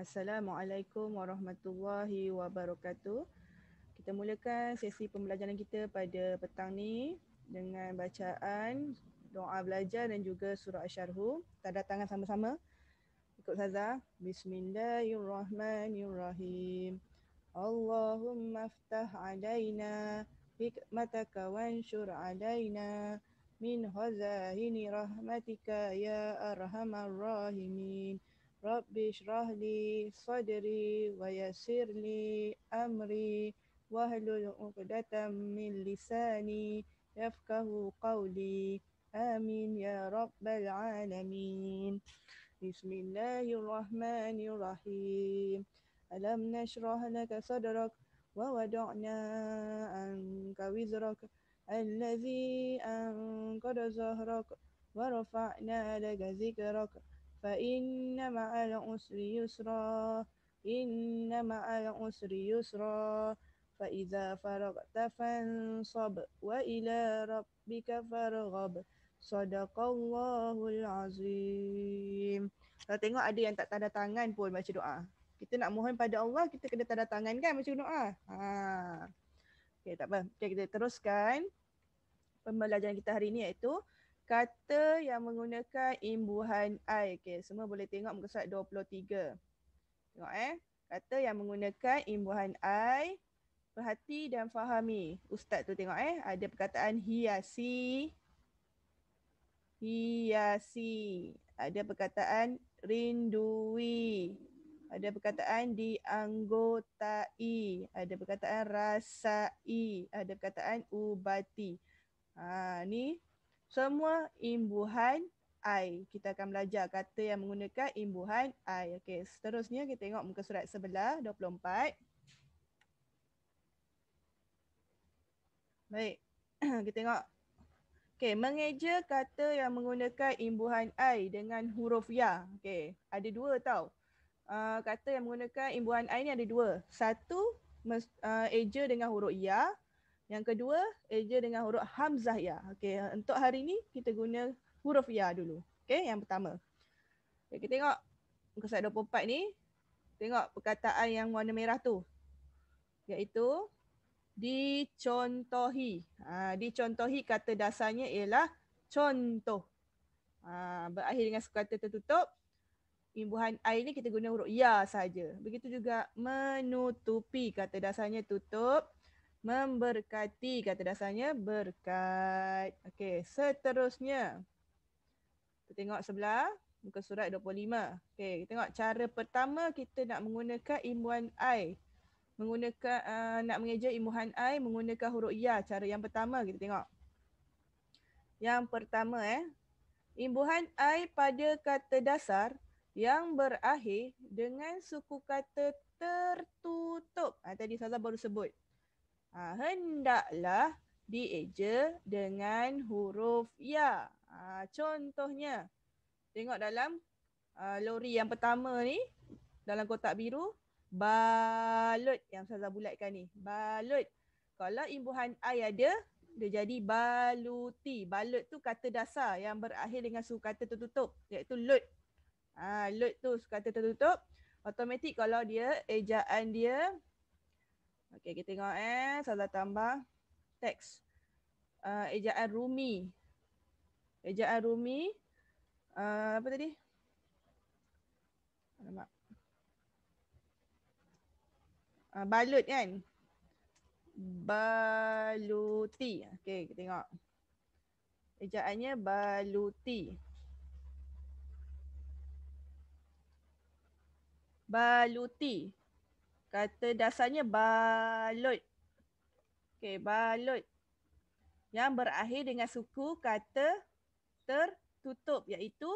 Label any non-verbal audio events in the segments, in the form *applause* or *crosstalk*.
Assalamualaikum warahmatullahi wabarakatuh. Kita mulakan sesi pembelajaran kita pada petang ni dengan bacaan doa belajar dan juga surah asyarhu. Tanda tangan sama-sama. Ikut saza. Bismillahirrahmanirrahim. Allahumma aftah alaina hikmataka wanshur alaina min hazahini rahmatika ya arhamar rahimin. رب اشرح لي صدري ويسر لي أمري واحلل عقدة من لساني يفقه قولي آمين يا رب العالمين بسم الله الرحمن الرحيم ألم نشرح لك صدرك ووضعنا عنك وزرك الذي أنقض ظهرك ورفعنا لك ذكرك فإن مع العسر يسرا إن مع العسر يسرا فَإِذَا فرغت فانصب وإلى ربك فارغب صدق الله العظيم Kalau so, tengok ada yang tak tanda tangan pun baca doa Kita nak mohon pada Allah kita kena tanda tangan kan baca doa ha. Okay tak apa okay, kita teruskan Pembelajaran kita hari ni iaitu kata yang menggunakan imbuhan I. okay semua boleh tengok muka surat 23. Tengok eh. Kata yang menggunakan imbuhan I. Perhati dan fahami. Ustaz tu tengok eh. Ada perkataan hiasi. Hiasi. Ada perkataan rindui. Ada perkataan dianggotai. Ada perkataan rasai. Ada perkataan ubati. Ha, ni semua imbuhan I. Kita akan belajar kata yang menggunakan imbuhan I. Okey, seterusnya kita tengok muka surat sebelah 24. Baik, *clears throat* kita tengok. Okey, mengeja kata yang menggunakan imbuhan I dengan huruf ya. Okey, ada dua tau. Uh, kata yang menggunakan imbuhan I ni ada dua. Satu, uh, eja dengan huruf ya. Yang kedua, eja dengan huruf hamzah ya. Okey, untuk hari ini kita guna huruf ya dulu. Okey, yang pertama. Okay, kita tengok muka surat 24 ni. Tengok perkataan yang warna merah tu. Iaitu dicontohi. Ha, dicontohi kata dasarnya ialah contoh. Ha, berakhir dengan sekata tertutup. Imbuhan air ni kita guna huruf ya saja. Begitu juga menutupi kata dasarnya tutup memberkati kata dasarnya berkat. Okey, seterusnya. Kita tengok sebelah muka surat 25. Okey, kita tengok cara pertama kita nak menggunakan imbuhan i. Menggunakan uh, nak mengeja imbuhan i menggunakan huruf ya. Cara yang pertama kita tengok. Yang pertama eh imbuhan i pada kata dasar yang berakhir dengan suku kata tertutup. Ah ha, tadi Ustazah baru sebut. Ha, hendaklah dieja dengan huruf ya. Ha, contohnya, tengok dalam uh, lori yang pertama ni, dalam kotak biru, balut yang saya dah bulatkan ni. Balut. Kalau imbuhan I ada, dia jadi baluti. Balut tu kata dasar yang berakhir dengan suku kata tertutup iaitu lut. Ha, lut tu suku kata tertutup. Automatik kalau dia ejaan dia Okey, kita tengok eh. Salah tambah. Teks. Uh, ejaan Rumi. Ejaan Rumi. Uh, apa tadi? Alamak. Uh, balut kan? Baluti. Okey, kita tengok. Ejaannya baluti. Baluti. Kata dasarnya balut. Okey, balut. Yang berakhir dengan suku kata tertutup iaitu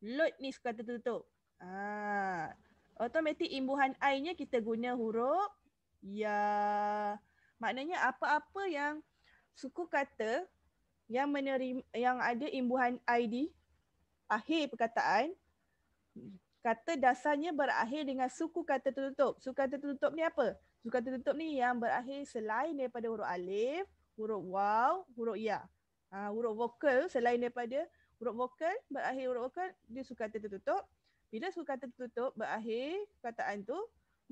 lut ni suku kata tertutup. Ah. Automatik imbuhan i-nya kita guna huruf ya. Maknanya apa-apa yang suku kata yang menerima yang ada imbuhan id, akhir perkataan kata dasarnya berakhir dengan suku kata tertutup. Suku kata tertutup ni apa? Suku kata tertutup ni yang berakhir selain daripada huruf alif, huruf waw, huruf ya. Ha, huruf vokal selain daripada huruf vokal, berakhir huruf vokal, dia suku kata tertutup. Bila suku kata tertutup, berakhir kataan tu,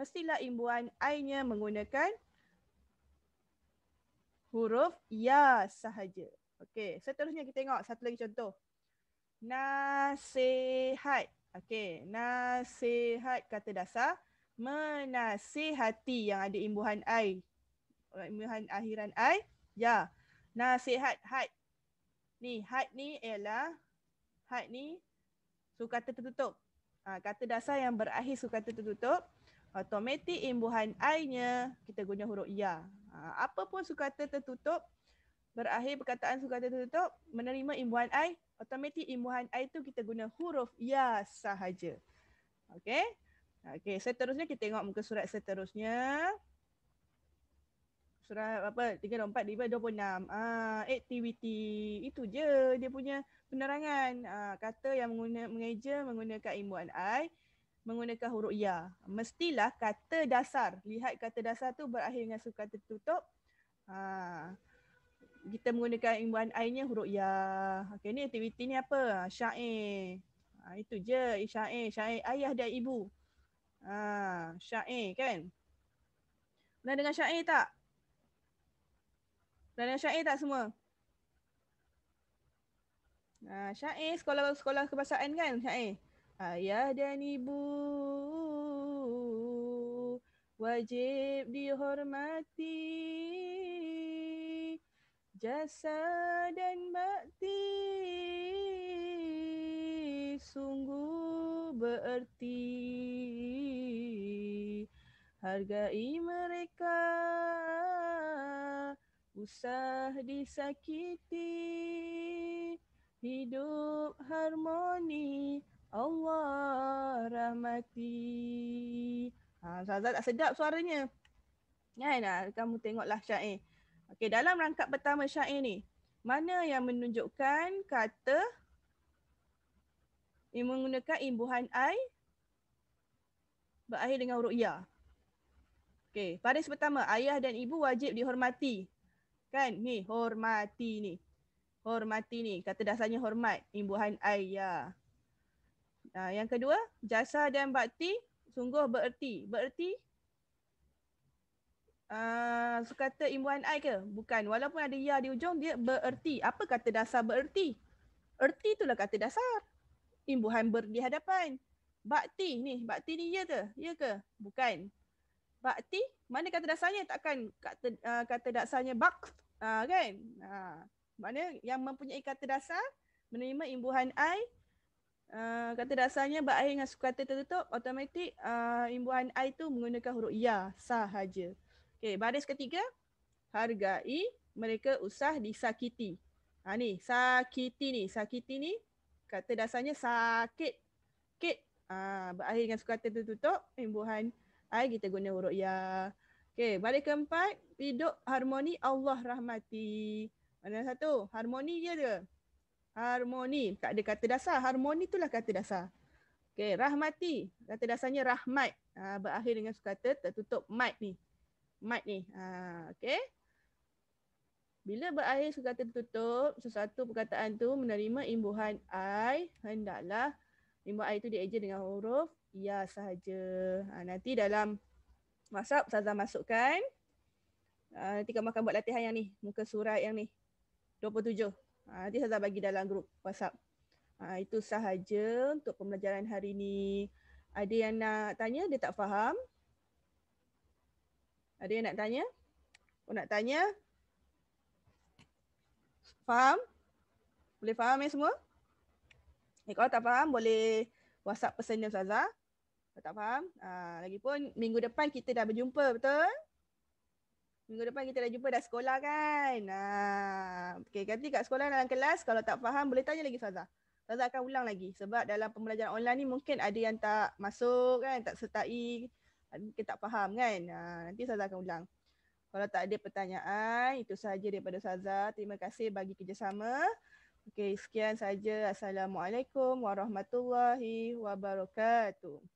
mestilah imbuhan I-nya menggunakan huruf ya sahaja. Okey, seterusnya kita tengok satu lagi contoh. Nasihat. Okey, nasihat kata dasar menasihati yang ada imbuhan ai. Imbuhan akhiran ai. Ya. Nasihat had. Ni had ni ialah had ni suku kata tertutup. Ha, kata dasar yang berakhir suku kata tertutup, automatik imbuhan ai-nya kita guna huruf ya. Ha, apa pun suku kata tertutup berakhir perkataan suku kata tertutup menerima imbuhan ai automatik imbuhan I tu kita guna huruf ya sahaja. Okey. Okey, seterusnya kita tengok muka surat seterusnya. Surat apa? 34 5 26. Ah, aktiviti itu je dia punya penerangan. Ah, kata yang mengguna, mengeja menggunakan imbuhan I menggunakan huruf ya. Mestilah kata dasar. Lihat kata dasar tu berakhir dengan suku kata tutup. Ah kita menggunakan in 1 i-nya huruf ya. Okey ni aktiviti ni apa? Ha, syair. Ha, itu je eh, syair, syair ayah dan ibu. Ha, syair kan? Pernah dengan syair tak? Pernah dengan syair tak semua? Ha, syair sekolah-sekolah kebahasaan kan syair? Ayah dan ibu wajib dihormati. Jasa dan bakti sungguh bererti Hargai mereka usah disakiti Hidup harmoni Allah rahmati Ha, Zaza tak sedap suaranya Kan, ha, kamu tengoklah Syair eh. Okey, dalam rangkap pertama syair ni, mana yang menunjukkan kata yang menggunakan imbuhan I berakhir dengan huruf ya. Okey, baris pertama, ayah dan ibu wajib dihormati. Kan? Ni, hormati ni. Hormati ni, kata dasarnya hormat, imbuhan I ya. Nah, yang kedua, jasa dan bakti sungguh bererti. Bererti Ah, sukata imbuhan I ke? Bukan. Walaupun ada ya di ujung, dia bererti. Apa kata dasar bererti? Erti itulah kata dasar. Imbuhan ber di hadapan. Bakti ni. Bakti ni ya ke? Ya ke? Bukan. Bakti, mana kata dasarnya? Takkan kata, uh, kata dasarnya bak. Uh, kan? Uh, mana yang mempunyai kata dasar, menerima imbuhan I, Uh, kata dasarnya berakhir dengan sukata tertutup Automatik uh, imbuhan I tu menggunakan huruf ya sahaja Okey, baris ketiga hargai mereka usah disakiti. Ha ni, sakiti ni, sakiti ni kata dasarnya sakit. Kit ha, berakhir dengan suka kata tutup imbuhan ai kita guna huruf ya. Okey, baris keempat hidup harmoni Allah rahmati. Mana satu? Harmoni dia ke? Harmoni, tak ada kata dasar, harmoni itulah kata dasar. Okey, rahmati, kata dasarnya rahmat. Ha, berakhir dengan suka kata tertutup mat ni mic ni. Ha, okay. Bila berakhir kata tertutup, sesuatu perkataan tu menerima imbuhan I, hendaklah imbuhan I tu dieja dengan huruf ya sahaja. Ha, nanti dalam WhatsApp, Saza masukkan. Ha, nanti kamu akan buat latihan yang ni, muka surat yang ni. 27. Ha, nanti Saza bagi dalam grup WhatsApp. Ha, itu sahaja untuk pembelajaran hari ini. Ada yang nak tanya, dia tak faham. Ada yang nak tanya? Oh nak tanya? Faham? Boleh faham ya semua? Eh, kalau tak faham boleh WhatsApp personal Saza. Kalau tak faham, aa, ah, lagipun minggu depan kita dah berjumpa betul? Minggu depan kita dah jumpa dah sekolah kan? Aa, ah, okay, nanti kat sekolah dalam kelas kalau tak faham boleh tanya lagi Saza. Saza akan ulang lagi sebab dalam pembelajaran online ni mungkin ada yang tak masuk kan, tak sertai kita tak faham kan. Ha, nanti saya akan ulang. Kalau tak ada pertanyaan, itu sahaja daripada Saza. Terima kasih bagi kerjasama. Okey, sekian saja. Assalamualaikum warahmatullahi wabarakatuh.